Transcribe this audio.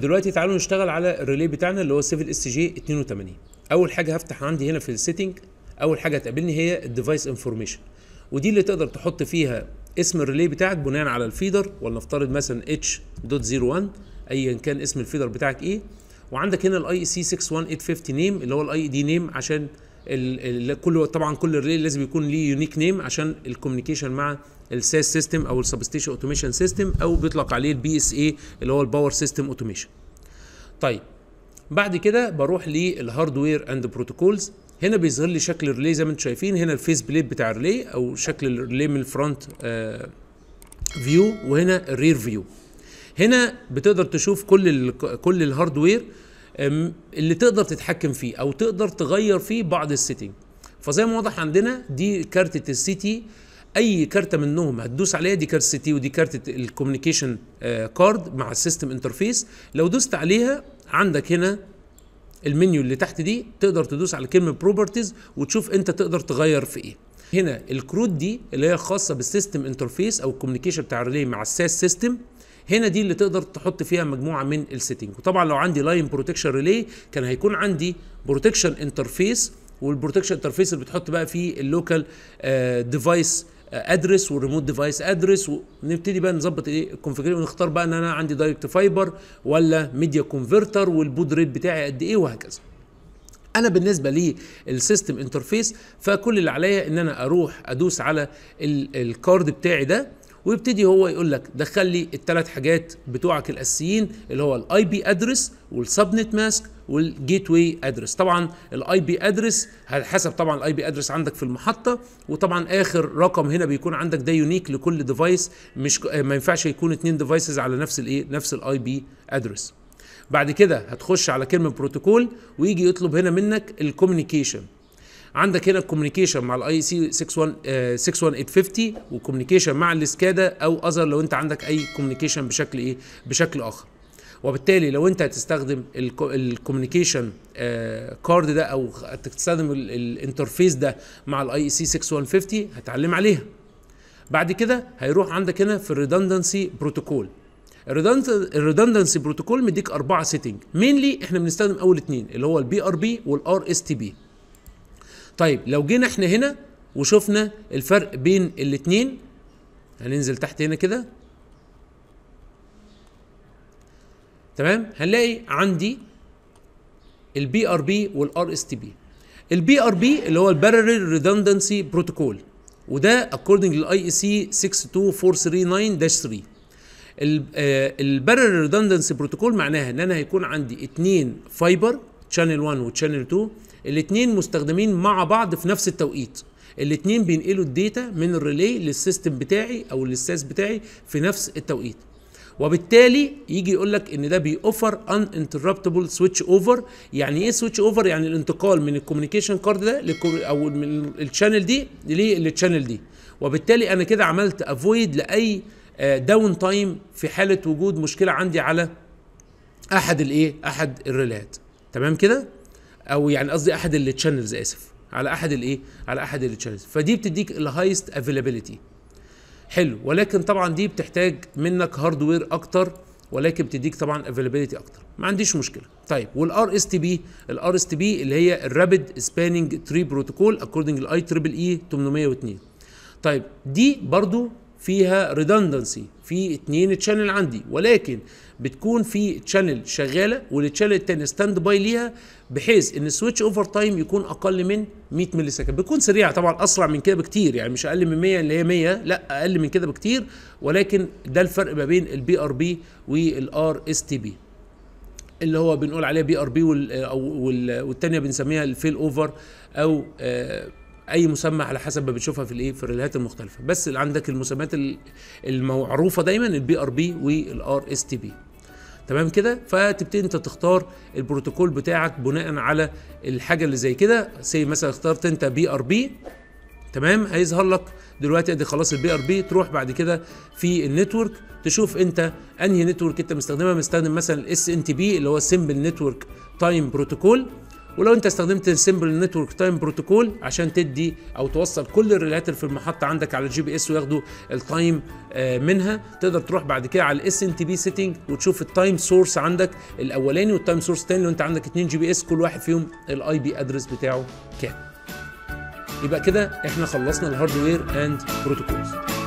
دلوقتي تعالوا نشتغل على الريلي بتاعنا اللي هو 7 اس جي 82 اول حاجه هفتح عندي هنا في السيتنج اول حاجه تقابلني هي الديفايس انفورميشن ودي اللي تقدر تحط فيها اسم الريلي بتاعك بناء على الفيدر ولنفترض مثلا اتش دوت وان ايا كان اسم الفيدر بتاعك ايه وعندك هنا الاي سي 61850 نيم اللي هو الاي دي نيم عشان كل طبعا كل ريلي لازم يكون ليه يونيك نيم عشان الكوميونيكيشن مع الساس سيستم او السبستيشن اوتوميشن سيستم او بيطلق عليه البي اس اي اللي هو الباور سيستم اوتوميشن طيب بعد كده بروح للهاردوير اند بروتوكولز هنا بيظهر لي شكل الريلي زي ما انتم شايفين هنا الفيس بليت بتاع الريلي او شكل الريلي من الفرونت آه، فيو وهنا الرير فيو هنا بتقدر تشوف كل الـ كل الهاردوير اللي تقدر تتحكم فيه او تقدر تغير فيه بعض السيتنج فزي ما واضح عندنا دي كارتة السيتي اي كارتة منهم هتدوس عليها دي كارت سيتي ودي كارتة الكوميونيكيشن آه، كارد مع السيستم انترفيس لو دوست عليها عندك هنا المنيو اللي تحت دي تقدر تدوس على كلمه بروبرتيز وتشوف انت تقدر تغير في ايه هنا الكروت دي اللي هي خاصه بالسيستم انترفيس او الكوميونيكيشن بتاع الريلي مع الساس سيستم هنا دي اللي تقدر تحط فيها مجموعه من السيتنج وطبعا لو عندي لاين بروتكشن ريلي كان هيكون عندي بروتكشن انترفيس والبروتكشن انترفيس اللي بتحط بقى فيه اللوكال ديفايس ادرس والريموت ديفايس ادرس ونبتدي بقى نظبط ايه الكونفجريشن ونختار بقى ان انا عندي دايركت فايبر ولا ميديا كونفرتر والبود ريت بتاعي قد ايه وهكذا انا بالنسبه للسيستم انترفيس فكل اللي عليا ان انا اروح ادوس على الكارد بتاعي ده ويبتدي هو يقول لك دخل لي الثلاث حاجات بتوعك الاساسيين اللي هو الاي بي ادرس والسبنت ماسك والجيت واي ادرس طبعا الاي بي ادرس حسب طبعا الاي بي ادرس عندك في المحطه وطبعا اخر رقم هنا بيكون عندك ده يونيك لكل ديفايس مش ما ينفعش يكون اتنين ديفايسز على نفس الايه نفس الاي بي ادرس بعد كده هتخش على كلمه بروتوكول ويجي يطلب هنا منك الكوميونيكيشن عندك هنا الكوميونيكيشن مع الاي سي 61850 وكوميونيكيشن مع الاسكادا او اذر لو انت عندك اي كوميونيكيشن بشكل ايه بشكل اخر وبالتالي لو انت هتستخدم الكوميونيكيشن كارد آه، ده او هتستخدم الانترفيس ده مع الاي سي 6150 هتعلم عليها بعد كده هيروح عندك هنا في الريدندنسي بروتوكول الريدندنسي بروتوكول مديك اربعه سيتنج مينلي احنا بنستخدم اول اتنين اللي هو البي ار بي والار اس تي بي طيب لو جينا احنا هنا وشفنا الفرق بين الاثنين هننزل تحت هنا كده تمام هنلاقي عندي البي ار بي والار اس تي بي البي ار بي اللي هو البارلل ريدندنسي بروتوكول وده اكوردنج للاي اي سي 62439-3 البارل ريدندنسي بروتوكول معناها ان انا هيكون عندي اثنين فايبر شانل 1 وشانل 2 الاثنين مستخدمين مع بعض في نفس التوقيت الاثنين بينقلوا الداتا من الريلي للسيستم بتاعي او للساس بتاعي في نفس التوقيت وبالتالي يجي يقول لك ان ده بيوفر ان انتربتبل سويتش اوفر يعني ايه سويتش اوفر يعني الانتقال من الكوميونيكيشن كارد ده او من الشانل دي للشانل دي وبالتالي انا كده عملت افويد لاي داون آه، تايم في حاله وجود مشكله عندي على احد الايه احد الريلات تمام كده او يعني قصدي احد التشانلز اسف على احد الايه على احد التشانلز فدي بتديك الهايست افيلابيلتي حلو ولكن طبعا دي بتحتاج منك هاردوير اكتر ولكن بتديك طبعا افيلابيلتي اكتر ما عنديش مشكله طيب والار اس تي بي الار اس تي بي اللي هي الرابيد سبانينج تري بروتوكول اكوردنج لاي تريبل اي 802 طيب دي برضو فيها ريدندنسي في اتنين تشانل عندي ولكن بتكون في تشانل شغاله والتشانل التاني ستاند باي ليها بحيث ان السويتش اوفر تايم يكون اقل من 100 ملي سكند بتكون سريعه طبعا اسرع من كده بكتير يعني مش اقل من 100 اللي هي 100 لا اقل من كده بكتير ولكن ده الفرق ما بين البي ار بي والار اس تي بي اللي هو بنقول عليه بي ار بي والتانيه بنسميها الفيل اوفر او آه اي مسمى على حسب ما بتشوفها في الايه في الريلات المختلفه بس اللي عندك المسميات المعروفه دايما البي ار بي والار اس تي بي تمام كده فتبتدي انت تختار البروتوكول بتاعك بناء على الحاجه اللي زي كده سي مثلا اخترت انت بي ار بي تمام هيظهر لك دلوقتي ادي خلاص البي ار بي تروح بعد كده في النتورك تشوف انت انهي نتورك انت مستخدمها مستخدم مثلا الاس ان تي بي اللي هو سمبل نتورك تايم بروتوكول ولو انت استخدمت السيمبل نتورك تايم بروتوكول عشان تدي او توصل كل الريلات اللي في المحطه عندك على الجي بي اس وياخدوا التايم آه، منها تقدر تروح بعد كده على الاس ان تي بي سيتنج وتشوف التايم سورس عندك الاولاني والتايم سورس الثاني لو انت عندك اثنين جي بي اس كل واحد فيهم الاي بي ادرس بتاعه كام يبقى كده احنا خلصنا الهاردوير اند بروتوكولز